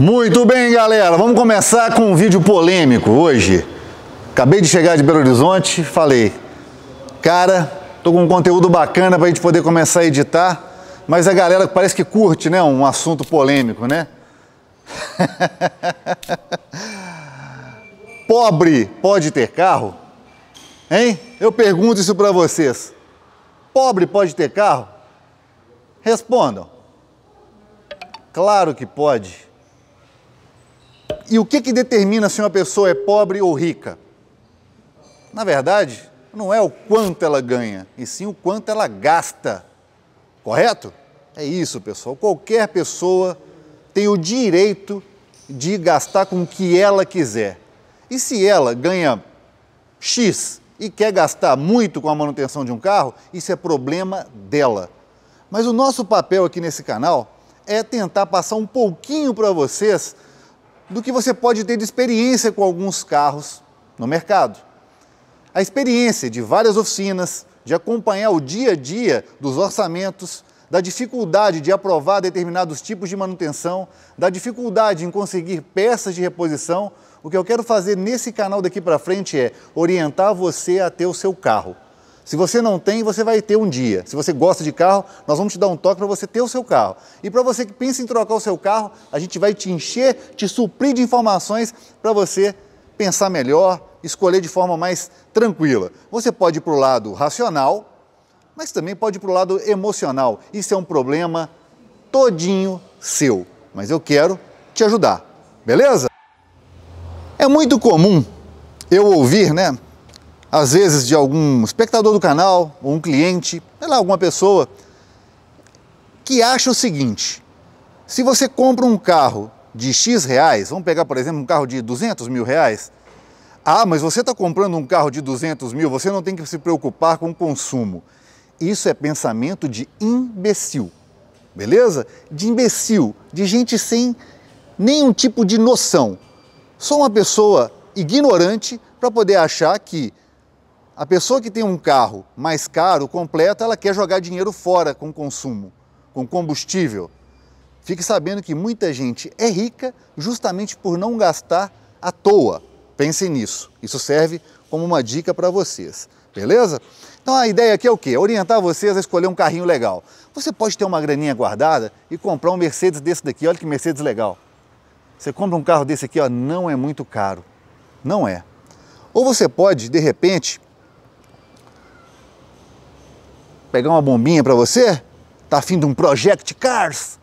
Muito bem, galera. Vamos começar com um vídeo polêmico hoje. Acabei de chegar de Belo Horizonte, falei, cara, tô com um conteúdo bacana para a gente poder começar a editar, mas a galera parece que curte, né? Um assunto polêmico, né? Pobre pode ter carro? Hein? Eu pergunto isso para vocês. Pobre pode ter carro? Respondam. Claro que pode. E o que, que determina se uma pessoa é pobre ou rica? Na verdade, não é o quanto ela ganha, e sim o quanto ela gasta. Correto? É isso, pessoal. Qualquer pessoa tem o direito de gastar com o que ela quiser. E se ela ganha X e quer gastar muito com a manutenção de um carro, isso é problema dela. Mas o nosso papel aqui nesse canal é tentar passar um pouquinho para vocês do que você pode ter de experiência com alguns carros no mercado. A experiência de várias oficinas, de acompanhar o dia a dia dos orçamentos, da dificuldade de aprovar determinados tipos de manutenção, da dificuldade em conseguir peças de reposição, o que eu quero fazer nesse canal daqui para frente é orientar você a ter o seu carro. Se você não tem, você vai ter um dia. Se você gosta de carro, nós vamos te dar um toque para você ter o seu carro. E para você que pensa em trocar o seu carro, a gente vai te encher, te suprir de informações para você pensar melhor, escolher de forma mais tranquila. Você pode ir para o lado racional, mas também pode ir para o lado emocional. Isso é um problema todinho seu. Mas eu quero te ajudar, beleza? É muito comum eu ouvir, né? às vezes de algum espectador do canal, ou um cliente, sei lá, alguma pessoa, que acha o seguinte: se você compra um carro de X reais, vamos pegar por exemplo um carro de 200 mil reais, ah, mas você está comprando um carro de 200 mil, você não tem que se preocupar com o consumo. Isso é pensamento de imbecil, beleza? De imbecil, de gente sem nenhum tipo de noção. Só uma pessoa ignorante para poder achar que a pessoa que tem um carro mais caro, completo, ela quer jogar dinheiro fora com consumo, com combustível. Fique sabendo que muita gente é rica justamente por não gastar à toa. Pensem nisso. Isso serve como uma dica para vocês, beleza? Então a ideia aqui é o quê? Orientar vocês a escolher um carrinho legal. Você pode ter uma graninha guardada e comprar um Mercedes desse daqui. Olha que Mercedes legal. Você compra um carro desse aqui, ó, não é muito caro. Não é. Ou você pode, de repente, pegar uma bombinha para você? Tá afim de um Project Cars?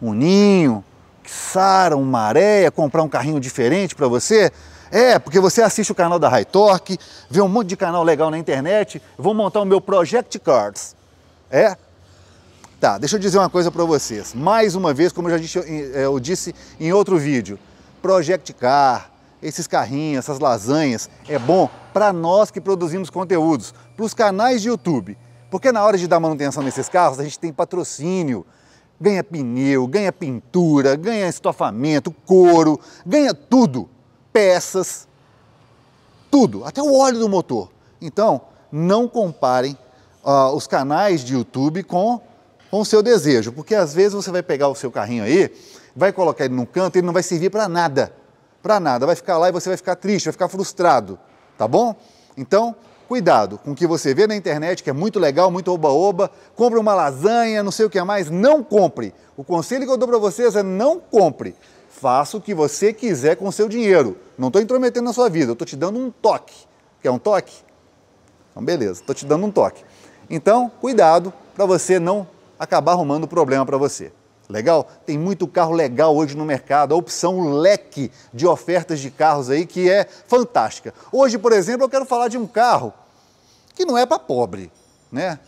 Um ninho, Sara, uma areia, comprar um carrinho diferente para você? É, porque você assiste o canal da High Torque, vê um monte de canal legal na internet, vou montar o meu Project Cars. É? Tá, deixa eu dizer uma coisa para vocês. Mais uma vez, como eu já disse, é, eu disse em outro vídeo, Project Car, esses carrinhos, essas lasanhas, é bom para nós que produzimos conteúdos, para os canais de YouTube porque na hora de dar manutenção nesses carros, a gente tem patrocínio, ganha pneu, ganha pintura, ganha estofamento, couro, ganha tudo, peças, tudo, até o óleo do motor. Então, não comparem uh, os canais de YouTube com, com o seu desejo, porque às vezes você vai pegar o seu carrinho aí, vai colocar ele num canto, ele não vai servir para nada, para nada, vai ficar lá e você vai ficar triste, vai ficar frustrado, tá bom? Então, Cuidado com o que você vê na internet, que é muito legal, muito oba-oba, compre uma lasanha, não sei o que é mais, não compre. O conselho que eu dou para vocês é não compre. Faça o que você quiser com o seu dinheiro. Não estou intrometendo na sua vida, eu estou te dando um toque. Quer um toque? Então, beleza, estou te dando um toque. Então, cuidado para você não acabar arrumando problema para você. Legal? Tem muito carro legal hoje no mercado, a opção leque de ofertas de carros aí que é fantástica. Hoje, por exemplo, eu quero falar de um carro que não é para pobre, né?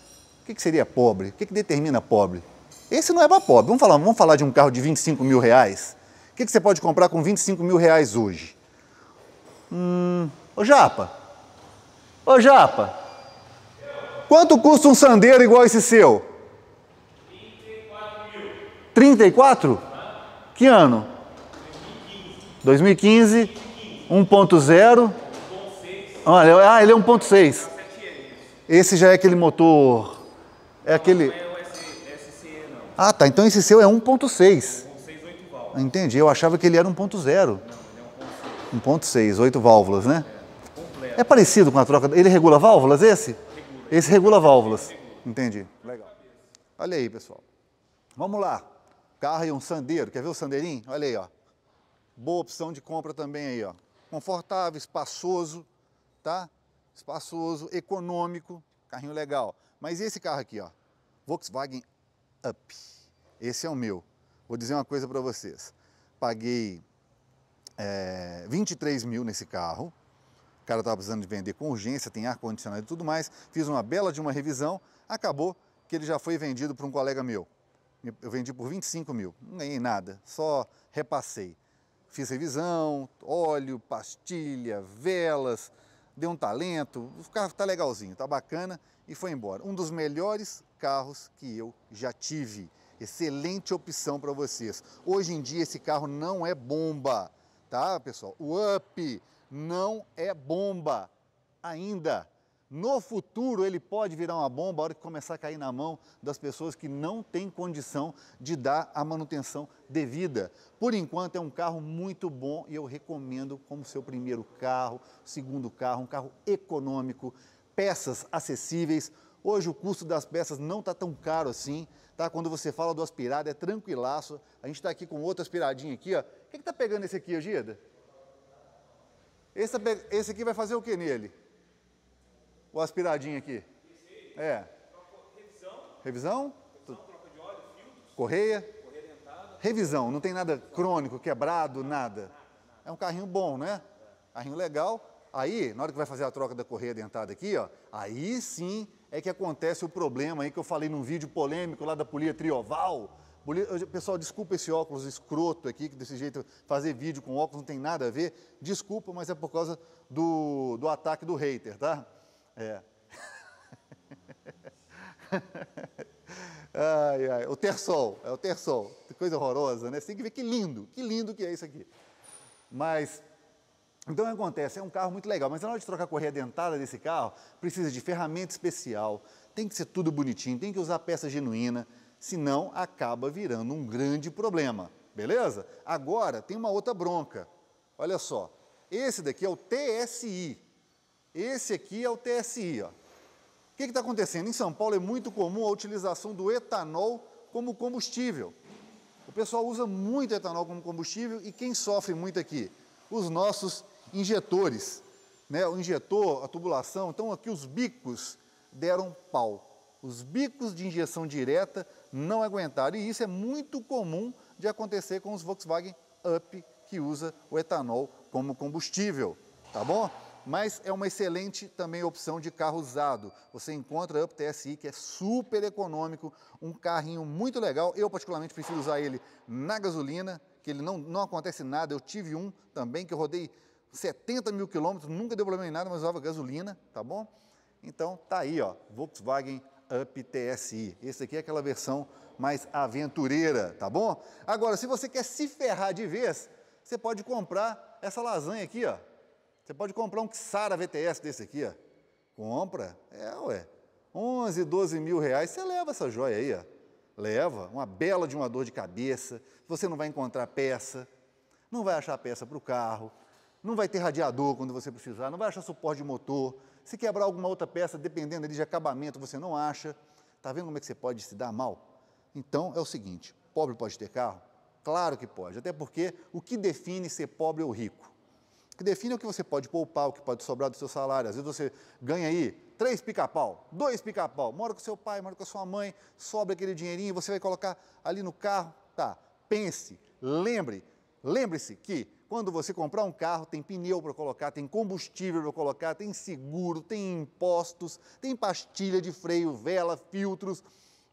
O que, que seria pobre? O que, que determina pobre? Esse não é para pobre. Vamos falar, vamos falar de um carro de 25 mil reais? O que, que você pode comprar com 25 mil reais hoje? Hum, ô Japa, ô Japa, quanto custa um sandeiro igual esse seu? 34? Que ano? 2015. 1.0. Olha, ah, ele é 1.6. Esse já é aquele motor. É aquele. Ah, é ah tá. Então esse seu é 1.6. Entendi. Eu achava que ele era 1.0. 1.6, 8 válvulas, né? É parecido com a troca. Ele regula válvulas esse? Esse regula válvulas. Entendi. Legal. Olha aí, pessoal. Vamos lá. Carro e um Sandeiro. Quer ver o Sandeirinho? Olha aí, ó. Boa opção de compra também aí, ó. Confortável, espaçoso, tá? Espaçoso, econômico, carrinho legal. Mas esse carro aqui, ó. Volkswagen Up. Esse é o meu. Vou dizer uma coisa para vocês. Paguei é, 23 mil nesse carro. O cara estava precisando de vender com urgência, tem ar-condicionado e tudo mais. Fiz uma bela de uma revisão. Acabou que ele já foi vendido para um colega meu eu vendi por 25 mil, não ganhei nada, só repassei. Fiz revisão, óleo, pastilha, velas, deu um talento, o carro tá legalzinho, tá bacana e foi embora. Um dos melhores carros que eu já tive. Excelente opção para vocês. Hoje em dia esse carro não é bomba, tá, pessoal? O Up não é bomba ainda. No futuro, ele pode virar uma bomba a hora que começar a cair na mão das pessoas que não têm condição de dar a manutenção devida. Por enquanto, é um carro muito bom e eu recomendo como seu primeiro carro, segundo carro, um carro econômico, peças acessíveis. Hoje, o custo das peças não está tão caro assim, tá? Quando você fala do aspirado, é tranquilaço. A gente está aqui com outro aspiradinho aqui, ó. O que está pegando esse aqui, Gida? Esse, tá esse aqui vai fazer o que nele? O aspiradinho aqui? É. Revisão. Revisão? troca de óleo, filtros. Correia? Correia dentada. Revisão, não tem nada crônico, quebrado, nada. É um carrinho bom, né? Carrinho legal. Aí, na hora que vai fazer a troca da correia dentada aqui, ó, aí sim é que acontece o problema aí que eu falei num vídeo polêmico lá da polia trioval. Pessoal, desculpa esse óculos escroto aqui, que desse jeito fazer vídeo com óculos não tem nada a ver. Desculpa, mas é por causa do, do ataque do hater, tá? É. ai, ai. O terçol, é o terçol. Que coisa horrorosa, né? Você tem que ver que lindo, que lindo que é isso aqui. Mas, então acontece, é um carro muito legal, mas na hora de trocar a correia dentada desse carro, precisa de ferramenta especial, tem que ser tudo bonitinho, tem que usar peça genuína, senão acaba virando um grande problema, beleza? Agora, tem uma outra bronca. Olha só, esse daqui é o TSI, esse aqui é o TSI. Ó. O que está acontecendo? Em São Paulo é muito comum a utilização do etanol como combustível. O pessoal usa muito etanol como combustível e quem sofre muito aqui? Os nossos injetores. Né? O injetor, a tubulação, então aqui os bicos deram pau. Os bicos de injeção direta não aguentaram e isso é muito comum de acontecer com os Volkswagen Up que usa o etanol como combustível, tá bom? mas é uma excelente também opção de carro usado. Você encontra a Up TSI, que é super econômico, um carrinho muito legal. Eu, particularmente, prefiro usar ele na gasolina, que ele não, não acontece nada. Eu tive um também que eu rodei 70 mil quilômetros, nunca deu problema em nada, mas usava gasolina, tá bom? Então, tá aí, ó, Volkswagen Up TSI. Esse aqui é aquela versão mais aventureira, tá bom? Agora, se você quer se ferrar de vez, você pode comprar essa lasanha aqui, ó, você pode comprar um Xara VTS desse aqui, ó. Compra. É, ué. 11, 12 mil reais, você leva essa joia aí, ó. Leva. Uma bela de uma dor de cabeça. Você não vai encontrar peça. Não vai achar peça para o carro. Não vai ter radiador quando você precisar. Não vai achar suporte de motor. Se quebrar alguma outra peça, dependendo ali de acabamento, você não acha. Tá vendo como é que você pode se dar mal? Então, é o seguinte. Pobre pode ter carro? Claro que pode. Até porque o que define ser pobre é ou rico? que define o que você pode poupar, o que pode sobrar do seu salário. Às vezes você ganha aí três pica-pau, dois pica-pau, mora com seu pai, mora com a sua mãe, sobra aquele dinheirinho, você vai colocar ali no carro. Tá, pense, lembre, lembre-se que quando você comprar um carro, tem pneu para colocar, tem combustível para colocar, tem seguro, tem impostos, tem pastilha de freio, vela, filtros.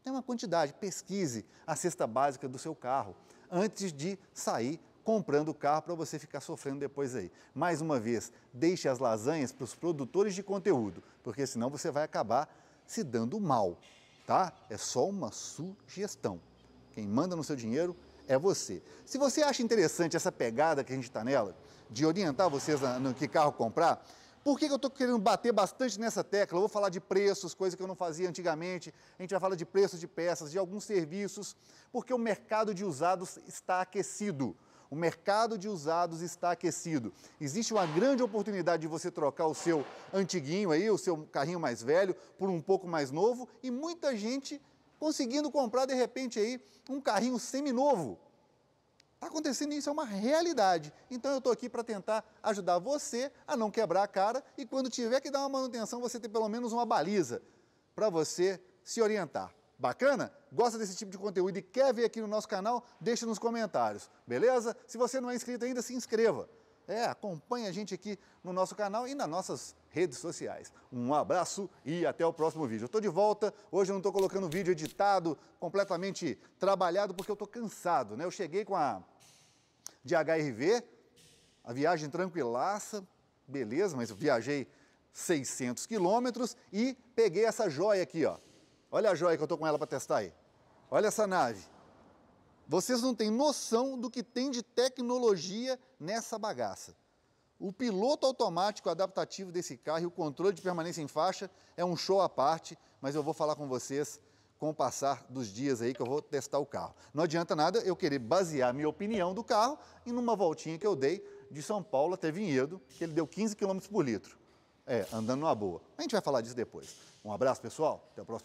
Tem é uma quantidade. Pesquise a cesta básica do seu carro antes de sair comprando o carro para você ficar sofrendo depois aí. Mais uma vez, deixe as lasanhas para os produtores de conteúdo, porque senão você vai acabar se dando mal, tá? É só uma sugestão. Quem manda no seu dinheiro é você. Se você acha interessante essa pegada que a gente está nela, de orientar vocês no que carro comprar, por que, que eu estou querendo bater bastante nessa tecla? Eu vou falar de preços, coisa que eu não fazia antigamente. A gente vai falar de preços de peças, de alguns serviços, porque o mercado de usados está aquecido. O mercado de usados está aquecido. Existe uma grande oportunidade de você trocar o seu antiguinho aí, o seu carrinho mais velho, por um pouco mais novo e muita gente conseguindo comprar de repente aí um carrinho seminovo. Está acontecendo isso, é uma realidade. Então eu estou aqui para tentar ajudar você a não quebrar a cara e quando tiver que dar uma manutenção, você ter pelo menos uma baliza para você se orientar. Bacana? Gosta desse tipo de conteúdo e quer ver aqui no nosso canal? Deixa nos comentários, beleza? Se você não é inscrito ainda, se inscreva. É, acompanhe a gente aqui no nosso canal e nas nossas redes sociais. Um abraço e até o próximo vídeo. Eu estou de volta, hoje eu não estou colocando vídeo editado, completamente trabalhado, porque eu estou cansado, né? Eu cheguei com a de HRV, a viagem tranquilaça, beleza, mas eu viajei 600 quilômetros e peguei essa joia aqui, ó. Olha a joia que eu estou com ela para testar aí. Olha essa nave. Vocês não têm noção do que tem de tecnologia nessa bagaça. O piloto automático adaptativo desse carro e o controle de permanência em faixa é um show à parte, mas eu vou falar com vocês com o passar dos dias aí que eu vou testar o carro. Não adianta nada eu querer basear minha opinião do carro em uma voltinha que eu dei de São Paulo até Vinhedo, que ele deu 15 km por litro. É, andando numa boa. A gente vai falar disso depois. Um abraço, pessoal. Até o próximo.